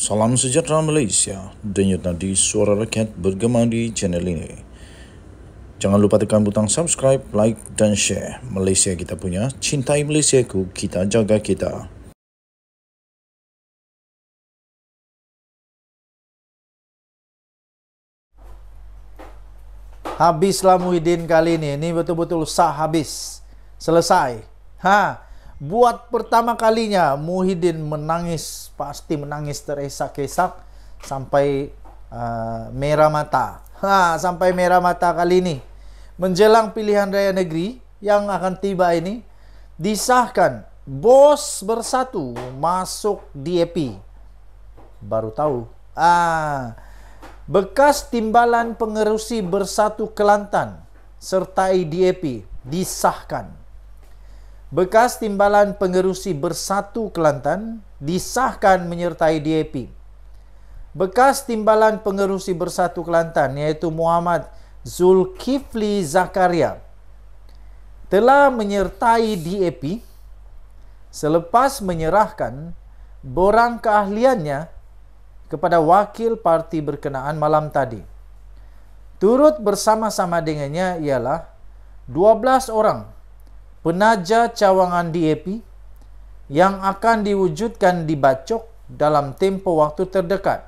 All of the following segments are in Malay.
Salam sejahtera Malaysia. Denyut nadi suara rakyat bergema di channel ini. Jangan lupa tekan butang subscribe, like dan share. Malaysia kita punya, cintai Malaysia ku, kita jaga kita. Habislah Muhyiddin kali ini. Ini betul-betul sah habis. Selesai. Ha. Buat pertama kalinya Muhyiddin menangis Pasti menangis teresak-esak Sampai uh, merah mata ha, Sampai merah mata kali ini Menjelang pilihan raya negeri Yang akan tiba ini Disahkan Bos bersatu masuk DAP Baru tahu Ah, Bekas timbalan pengerusi bersatu Kelantan Sertai DAP Disahkan bekas timbalan pengerusi bersatu Kelantan disahkan menyertai DAP. Bekas timbalan pengerusi bersatu Kelantan iaitu Muhammad Zulkifli Zakaria telah menyertai DAP selepas menyerahkan borang keahliannya kepada wakil parti berkenaan malam tadi. Turut bersama-sama dengannya ialah 12 orang penaja cawangan DAP yang akan diwujudkan di Bacok dalam tempo waktu terdekat.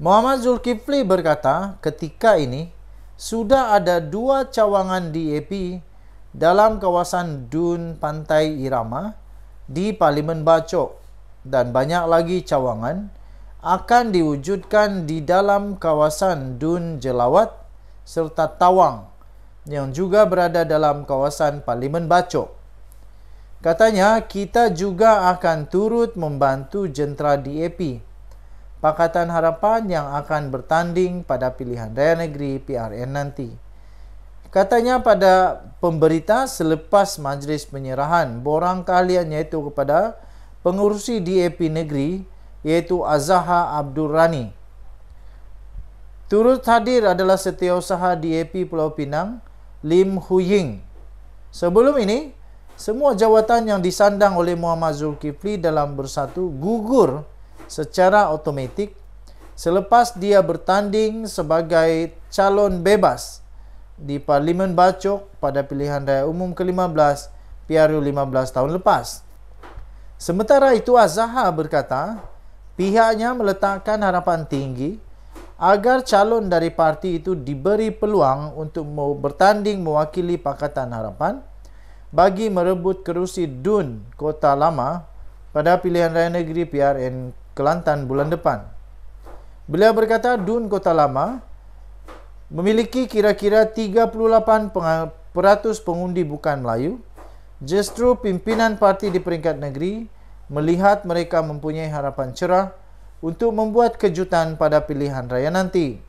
Muhammad Zulkifli berkata, ketika ini sudah ada dua cawangan DAP dalam kawasan Dun Pantai Irama di Parlimen Bacok dan banyak lagi cawangan akan diwujudkan di dalam kawasan Dun Jelawat serta Tawang yang juga berada dalam kawasan Parlimen Bacok. Katanya, kita juga akan turut membantu jentera DAP, Pakatan Harapan yang akan bertanding pada pilihan raya negeri PRN nanti. Katanya pada pemberita selepas majlis penyerahan borang kalian iaitu kepada pengurusi DAP negeri iaitu Azaha Abdul Rani. Turut hadir adalah setiausaha DAP Pulau Pinang, Lim Huying. Sebelum ini, semua jawatan yang disandang oleh Muhammad Zulkifli dalam bersatu gugur secara automatik selepas dia bertanding sebagai calon bebas di Parlimen Bacok pada pilihan raya umum ke-15 PRU 15 tahun lepas. Sementara itu Azhar berkata, pihaknya meletakkan harapan tinggi agar calon dari parti itu diberi peluang untuk bertanding mewakili Pakatan Harapan bagi merebut kerusi DUN Kota Lama pada pilihan raya negeri PRN Kelantan bulan depan. Beliau berkata DUN Kota Lama memiliki kira-kira 38% pengundi bukan Melayu justru pimpinan parti di peringkat negeri melihat mereka mempunyai harapan cerah untuk membuat kejutan pada pilihan raya nanti.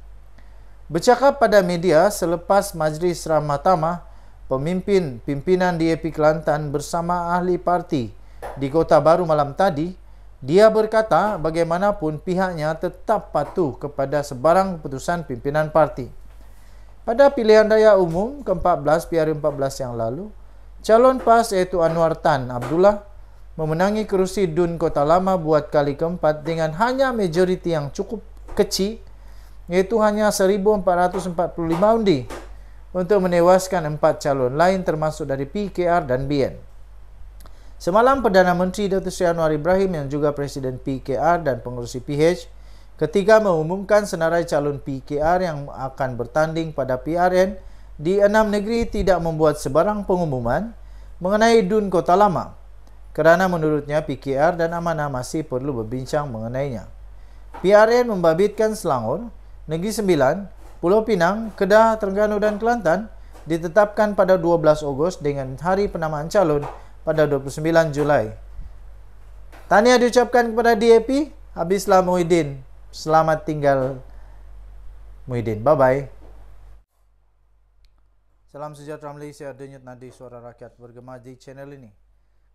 Bercakap pada media selepas majlis ramatama pemimpin pimpinan DAP Kelantan bersama ahli parti di Kota Baru malam tadi, dia berkata bagaimanapun pihaknya tetap patuh kepada sebarang keputusan pimpinan parti. Pada pilihan raya umum ke-14 PR14 yang lalu, calon PAS iaitu Anwar Tan Abdullah memenangi kerusi Dun Kota Lama buat kali keempat dengan hanya majoriti yang cukup kecil yaitu hanya 1445 undi untuk menewaskan empat calon lain termasuk dari PKR dan BN. Semalam Perdana Menteri Dato Sri Anwar Ibrahim yang juga Presiden PKR dan pengurusi PH ketika mengumumkan senarai calon PKR yang akan bertanding pada PRN di enam negeri tidak membuat sebarang pengumuman mengenai Dun Kota Lama kerana menurutnya PKR dan Amanah masih perlu berbincang mengenainya. PRN membabitkan Selangor, Negeri Sembilan, Pulau Pinang, Kedah, Terengganu dan Kelantan ditetapkan pada 12 Ogos dengan hari penamaan calon pada 29 Julai. Tahniah diucapkan kepada DAP Habislah Muhyiddin. Selamat tinggal Muhyiddin. Bye-bye. Salam sejahtera Malaysia, denyut nadi suara rakyat bergema di channel ini.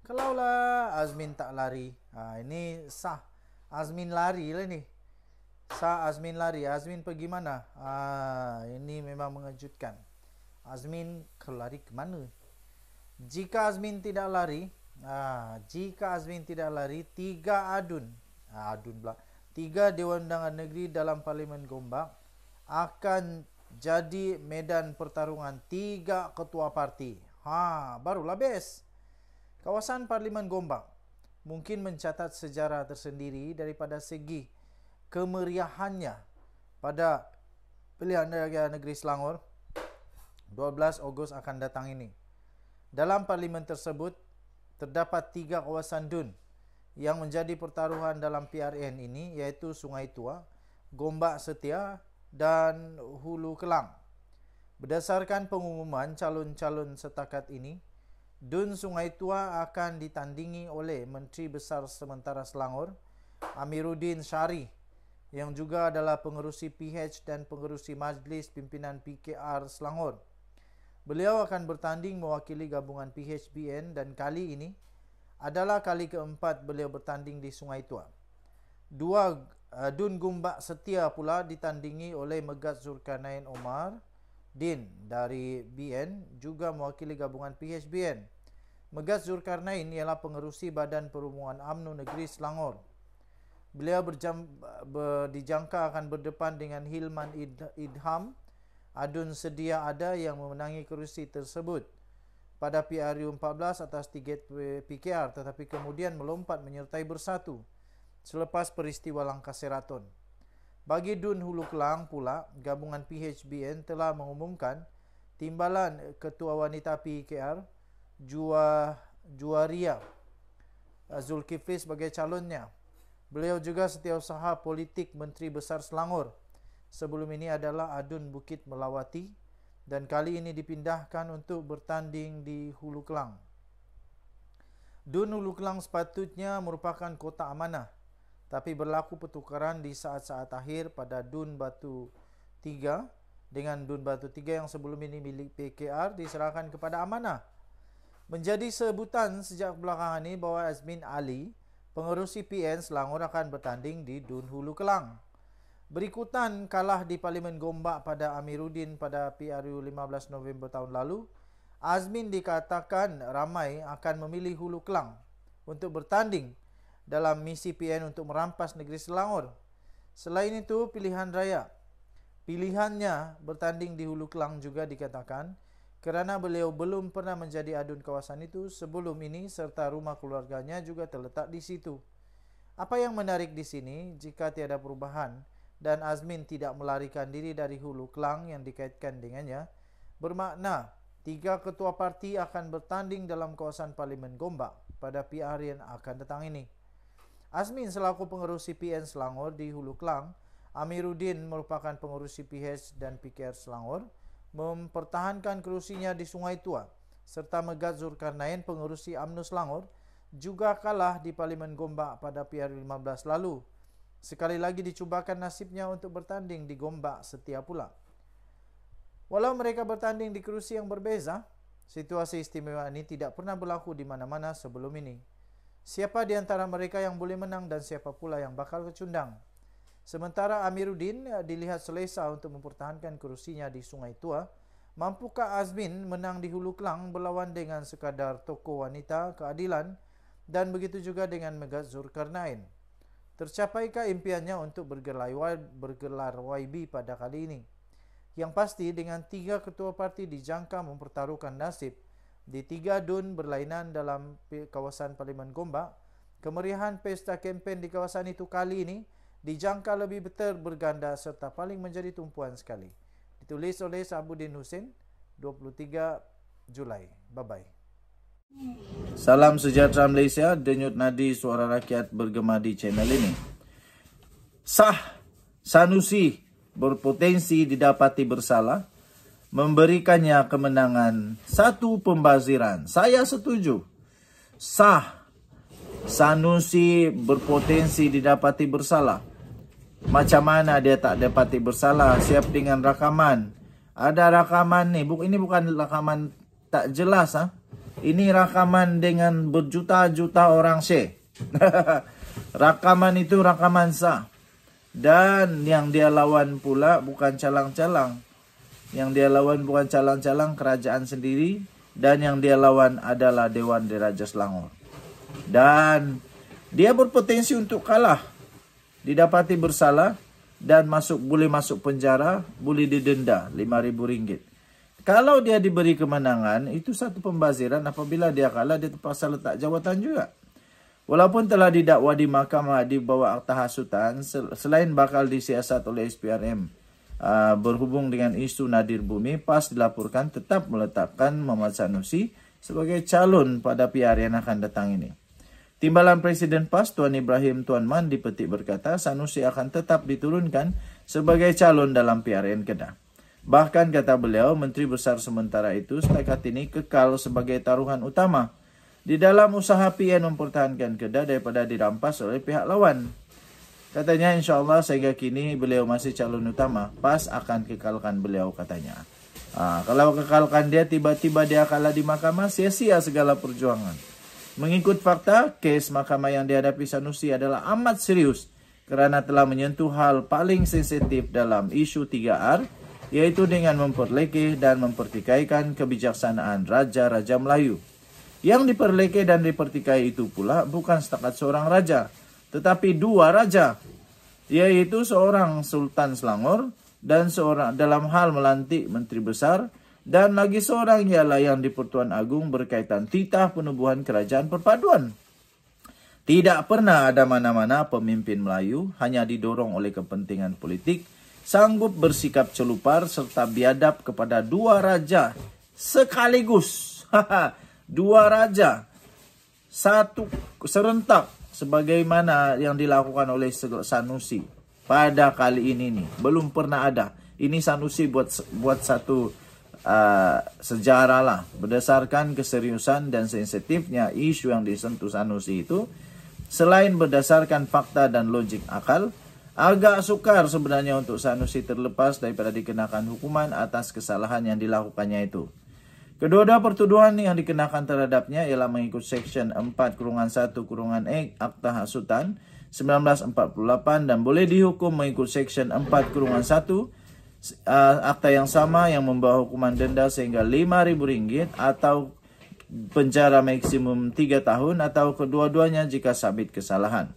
Kalaulah Azmin tak lari. Ha, ini sah. Azmin lari lah ni. Sah Azmin lari. Azmin pergi mana? Ha, ini memang mengejutkan. Azmin lari ke mana? Jika Azmin tidak lari. Ha, jika Azmin tidak lari. Tiga adun. Ha, adun pula. Tiga Dewan Undangan Negeri dalam Parlimen Gombak. Akan jadi medan pertarungan tiga ketua parti. Ha, barulah best. Kawasan Parlimen Gombak mungkin mencatat sejarah tersendiri daripada segi kemeriahannya pada pilihan raya negeri Selangor 12 Ogos akan datang ini. Dalam parlimen tersebut terdapat tiga kawasan dun yang menjadi pertaruhan dalam PRN ini iaitu Sungai Tua, Gombak Setia dan Hulu Kelang. Berdasarkan pengumuman calon-calon setakat ini, Dun Sungai Tua akan ditandingi oleh Menteri Besar Sementara Selangor Amiruddin Syari yang juga adalah pengerusi PH dan pengerusi Majlis Pimpinan PKR Selangor. Beliau akan bertanding mewakili gabungan PHBN dan kali ini adalah kali keempat beliau bertanding di Sungai Tua. Dua uh, Dun Gumbak Setia pula ditandingi oleh Megat Zulkarnain Omar Din dari BN juga mewakili gabungan PHBN. Megas Zulkarnain ialah pengerusi Badan perumuan UMNO Negeri Selangor. Beliau berjam, ber, dijangka akan berdepan dengan Hilman Id, Idham, adun sedia ada yang memenangi kerusi tersebut pada PRU 14 atas tiket PKR tetapi kemudian melompat menyertai bersatu selepas peristiwa langkah Seraton. Bagi Dun Hulu Kelang pula, gabungan PHBN telah mengumumkan timbalan Ketua Wanita PKR Jua Juaria eh, Zulkifli sebagai calonnya. Beliau juga setiausaha politik Menteri Besar Selangor. Sebelum ini adalah Adun Bukit Melawati dan kali ini dipindahkan untuk bertanding di Hulu Kelang. Dun Hulu Kelang sepatutnya merupakan kota amanah tapi berlaku pertukaran di saat-saat akhir pada Dun Batu 3 dengan Dun Batu 3 yang sebelum ini milik PKR diserahkan kepada amanah. Menjadi sebutan sejak belakangan ini bahawa Azmin Ali, pengerusi PN Selangor akan bertanding di Dun Hulu Kelang. Berikutan kalah di Parlimen Gombak pada Amiruddin pada PRU 15 November tahun lalu, Azmin dikatakan ramai akan memilih Hulu Kelang untuk bertanding dalam misi PN untuk merampas negeri Selangor. Selain itu, pilihan raya. Pilihannya bertanding di Hulu Kelang juga dikatakan – kerana beliau belum pernah menjadi adun kawasan itu sebelum ini serta rumah keluarganya juga terletak di situ. Apa yang menarik di sini jika tiada perubahan dan Azmin tidak melarikan diri dari hulu Kelang yang dikaitkan dengannya, bermakna tiga ketua parti akan bertanding dalam kawasan Parlimen Gombak pada PR yang akan datang ini. Azmin selaku pengerusi PN Selangor di Hulu Kelang, Amiruddin merupakan pengerusi PH dan PKR Selangor, mempertahankan kerusinya di Sungai Tua serta Megat Zulkarnain pengurusi UMNO Selangor juga kalah di Parlimen Gombak pada PR15 lalu. Sekali lagi dicubakan nasibnya untuk bertanding di Gombak setiap pula. Walau mereka bertanding di kerusi yang berbeza, situasi istimewa ini tidak pernah berlaku di mana-mana sebelum ini. Siapa di antara mereka yang boleh menang dan siapa pula yang bakal kecundang? Sementara Amiruddin eh, dilihat selesa untuk mempertahankan kerusinya di Sungai Tua, mampukah Azmin menang di Hulu Kelang berlawan dengan sekadar tokoh wanita keadilan dan begitu juga dengan Megat Zulkarnain? Tercapaikah impiannya untuk bergelar YB pada kali ini? Yang pasti dengan tiga ketua parti dijangka mempertaruhkan nasib di tiga dun berlainan dalam kawasan Parlimen Gombak, kemeriahan pesta kempen di kawasan itu kali ini dijangka lebih betul berganda serta paling menjadi tumpuan sekali. Ditulis oleh Sabudin Husin, 23 Julai. Bye-bye. Salam sejahtera Malaysia, denyut nadi suara rakyat bergema di channel ini. Sah Sanusi berpotensi didapati bersalah memberikannya kemenangan satu pembaziran. Saya setuju. Sah Sanusi berpotensi didapati bersalah. Macam mana dia tak dapati bersalah? Siap dengan rakaman. Ada rakaman ni. Ini bukan rakaman tak jelas. Ha? Ini rakaman dengan berjuta-juta orang se. rakaman itu rakaman sah. Dan yang dia lawan pula bukan calang-calang. Yang dia lawan bukan calang-calang kerajaan sendiri. Dan yang dia lawan adalah Dewan Diraja Selangor dan dia berpotensi untuk kalah didapati bersalah dan masuk boleh masuk penjara boleh didenda RM5000 kalau dia diberi kemenangan itu satu pembaziran apabila dia kalah dia terpaksa letak jawatan juga walaupun telah didakwa di mahkamah di bawah akta hasutan selain bakal disiasat oleh SPRM uh, berhubung dengan isu nadir bumi pas dilaporkan tetap meletakkan Muhammad Sanusi sebagai calon pada PR yang akan datang ini. Timbalan Presiden PAS Tuan Ibrahim Tuan Man dipetik berkata Sanusi akan tetap diturunkan sebagai calon dalam PRN Kedah. Bahkan kata beliau, Menteri Besar sementara itu setakat ini kekal sebagai taruhan utama di dalam usaha PN mempertahankan Kedah daripada dirampas oleh pihak lawan. Katanya Insyaallah sehingga kini beliau masih calon utama, PAS akan kekalkan beliau katanya. Nah, ha, kalau kekalkan dia, tiba-tiba dia kalah di mahkamah, sia-sia segala perjuangan. Mengikut fakta, kes mahkamah yang dihadapi Sanusi adalah amat serius kerana telah menyentuh hal paling sensitif dalam isu 3R, iaitu dengan memperlekeh dan mempertikaikan kebijaksanaan Raja-Raja Melayu. Yang diperlekeh dan dipertikai itu pula bukan setakat seorang raja, tetapi dua raja, iaitu seorang Sultan Selangor dan seorang dalam hal melantik menteri besar dan lagi seorang ialah yang di Pertuan Agung berkaitan titah penubuhan kerajaan perpaduan. Tidak pernah ada mana-mana pemimpin Melayu hanya didorong oleh kepentingan politik sanggup bersikap celupar serta biadab kepada dua raja sekaligus. dua raja satu serentak sebagaimana yang dilakukan oleh Sanusi. pada kali ini nih belum pernah ada. Ini Sanusi buat buat satu uh, sejarah lah berdasarkan keseriusan dan sensitifnya isu yang disentuh Sanusi itu selain berdasarkan fakta dan logik akal agak sukar sebenarnya untuk Sanusi terlepas daripada dikenakan hukuman atas kesalahan yang dilakukannya itu. Kedua-dua pertuduhan yang dikenakan terhadapnya ialah mengikut Section 4 kurungan 1 kurungan E Akta Hasutan 1948 dan boleh dihukum mengikut Seksyen 4 Kurungan 1 uh, Akta yang sama yang membawa hukuman denda sehingga rm ringgit atau penjara maksimum 3 tahun atau kedua-duanya jika sabit kesalahan.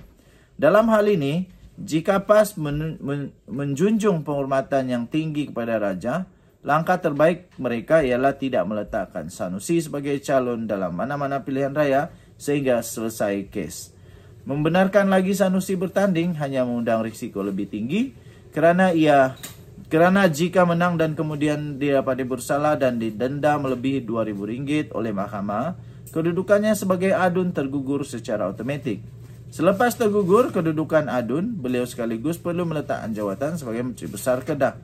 Dalam hal ini, jika PAS men- men- menjunjung penghormatan yang tinggi kepada Raja, langkah terbaik mereka ialah tidak meletakkan Sanusi sebagai calon dalam mana-mana pilihan raya sehingga selesai kes. Membenarkan lagi Sanusi bertanding hanya mengundang risiko lebih tinggi kerana ia kerana jika menang dan kemudian dia didapati bersalah dan didenda melebihi ribu ringgit oleh mahkamah, kedudukannya sebagai adun tergugur secara otomatik. Selepas tergugur kedudukan adun, beliau sekaligus perlu meletakkan jawatan sebagai Menteri Besar Kedah.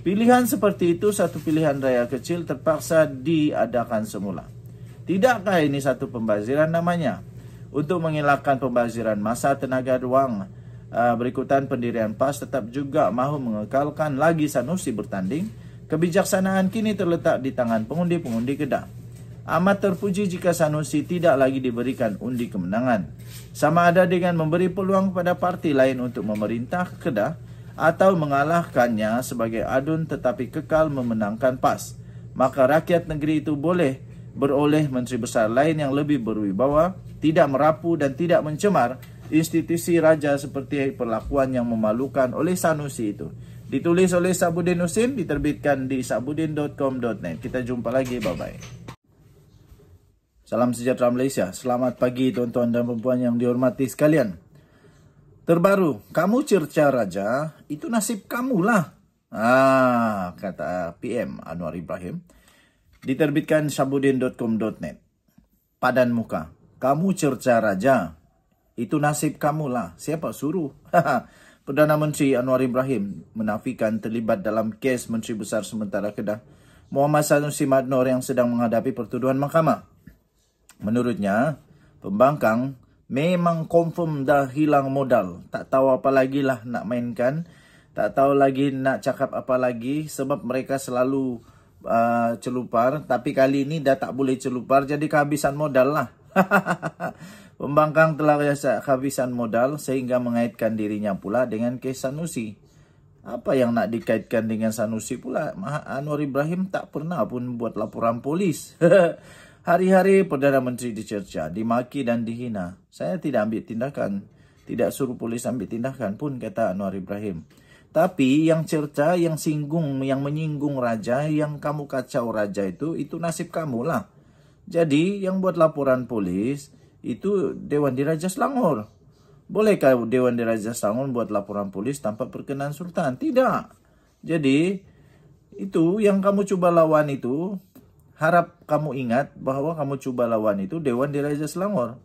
Pilihan seperti itu satu pilihan raya kecil terpaksa diadakan semula. Tidakkah ini satu pembaziran namanya? untuk mengelakkan pembaziran masa tenaga ruang ah, berikutan pendirian PAS tetap juga mahu mengekalkan lagi Sanusi bertanding, kebijaksanaan kini terletak di tangan pengundi-pengundi Kedah. Amat terpuji jika Sanusi tidak lagi diberikan undi kemenangan. Sama ada dengan memberi peluang kepada parti lain untuk memerintah Kedah atau mengalahkannya sebagai adun tetapi kekal memenangkan PAS. Maka rakyat negeri itu boleh beroleh menteri besar lain yang lebih berwibawa, tidak merapu dan tidak mencemar institusi raja seperti perlakuan yang memalukan oleh Sanusi itu. Ditulis oleh Sabudin Usim diterbitkan di sabudin.com.net. Kita jumpa lagi, bye-bye. Salam sejahtera Malaysia. Selamat pagi tuan-tuan dan perempuan yang dihormati sekalian. Terbaru, kamu cerca raja, itu nasib kamulah. Ah, kata PM Anwar Ibrahim. Diterbitkan sabudin.com.net. Padan muka kamu cerca raja. Itu nasib kamu lah. Siapa suruh? Perdana Menteri Anwar Ibrahim menafikan terlibat dalam kes Menteri Besar Sementara Kedah Muhammad Sanusi Madnor yang sedang menghadapi pertuduhan mahkamah. Menurutnya, pembangkang memang confirm dah hilang modal. Tak tahu apa lagi lah nak mainkan. Tak tahu lagi nak cakap apa lagi sebab mereka selalu uh, celupar. Tapi kali ini dah tak boleh celupar jadi kehabisan modal lah. Pembangkang telah kehabisan modal sehingga mengaitkan dirinya pula dengan kesanusi. Sanusi. Apa yang nak dikaitkan dengan Sanusi pula? Anwar Ibrahim tak pernah pun buat laporan polis. Hari-hari Perdana Menteri dicerca, dimaki dan dihina. Saya tidak ambil tindakan. Tidak suruh polis ambil tindakan pun, kata Anwar Ibrahim. Tapi yang cerca, yang singgung, yang menyinggung raja, yang kamu kacau raja itu, itu nasib kamu lah. Jadi yang buat laporan polis itu Dewan Diraja Selangor. Bolehkah Dewan Diraja Selangor buat laporan polis tanpa perkenan Sultan? Tidak. Jadi itu yang kamu cuba lawan itu harap kamu ingat bahwa kamu cuba lawan itu Dewan Diraja Selangor.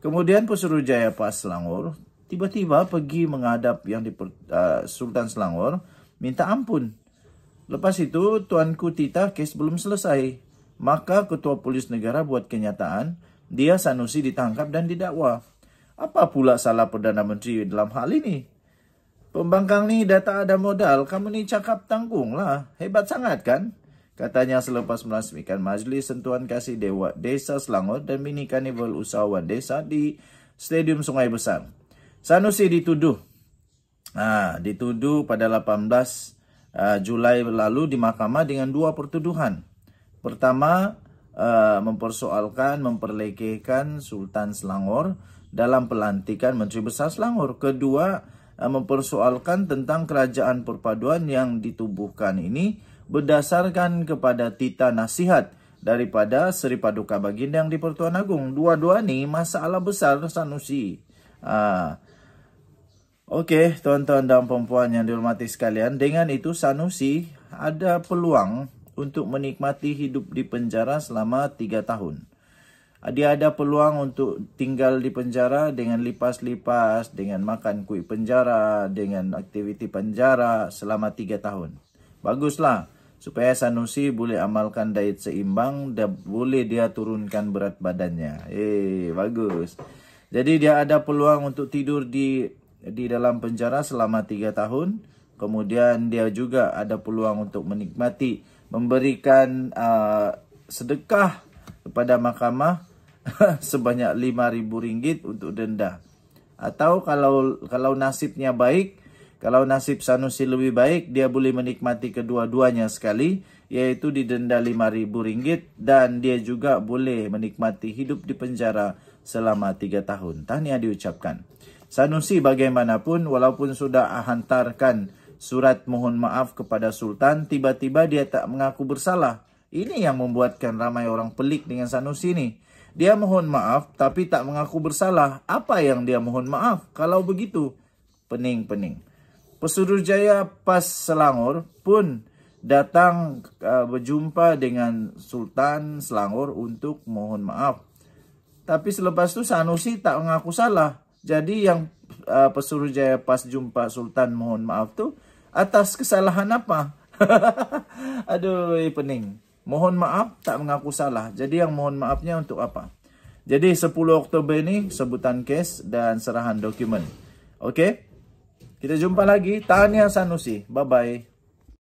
Kemudian Pusuruh Jaya Pak Selangor tiba-tiba pergi menghadap yang di uh, Sultan Selangor minta ampun. Lepas itu Tuanku Tita case belum selesai maka ketua polis negara buat kenyataan dia Sanusi ditangkap dan didakwa. Apa pula salah Perdana Menteri dalam hal ini? Pembangkang ni data ada modal, kamu ni cakap tanggung lah. Hebat sangat kan? Katanya selepas melasmikan majlis sentuhan kasih Dewa Desa Selangor dan mini karnival usahawan desa di Stadium Sungai Besar. Sanusi dituduh. Nah, ha, dituduh pada 18 uh, Julai lalu di mahkamah dengan dua pertuduhan pertama eh, mempersoalkan memperlekehkan Sultan Selangor dalam pelantikan Menteri Besar Selangor. Kedua eh, mempersoalkan tentang kerajaan perpaduan yang ditubuhkan ini berdasarkan kepada tita nasihat daripada Seri Paduka Baginda yang di Pertuan Agung. Dua-dua ni masalah besar Sanusi. Ah. Oke, okay, tuan-tuan dan perempuan yang dihormati sekalian, dengan itu Sanusi ada peluang untuk menikmati hidup di penjara selama 3 tahun. Dia ada peluang untuk tinggal di penjara dengan lipas-lipas, dengan makan kuih penjara, dengan aktiviti penjara selama 3 tahun. Baguslah supaya Sanusi boleh amalkan diet seimbang dan boleh dia turunkan berat badannya. Eh, bagus. Jadi dia ada peluang untuk tidur di di dalam penjara selama 3 tahun. Kemudian dia juga ada peluang untuk menikmati memberikan uh, sedekah kepada mahkamah sebanyak lima ribu ringgit untuk denda. Atau kalau kalau nasibnya baik, kalau nasib Sanusi lebih baik, dia boleh menikmati kedua-duanya sekali, yaitu di denda lima ribu ringgit dan dia juga boleh menikmati hidup di penjara selama tiga tahun. Tahniah diucapkan. Sanusi bagaimanapun, walaupun sudah hantarkan surat mohon maaf kepada Sultan, tiba-tiba dia tak mengaku bersalah. Ini yang membuatkan ramai orang pelik dengan Sanusi ini. Dia mohon maaf tapi tak mengaku bersalah. Apa yang dia mohon maaf? Kalau begitu, pening-pening. Pesuruh Jaya Pas Selangor pun datang uh, berjumpa dengan Sultan Selangor untuk mohon maaf. Tapi selepas itu Sanusi tak mengaku salah. Jadi yang uh, Pesuruh Jaya Pas jumpa Sultan mohon maaf tuh atas kesalahan apa? Aduh, eh, pening. Mohon maaf tak mengaku salah. Jadi yang mohon maafnya untuk apa? Jadi 10 Oktober ini sebutan kes dan serahan dokumen. Okey? Kita jumpa lagi. Tahniah Sanusi. Bye-bye.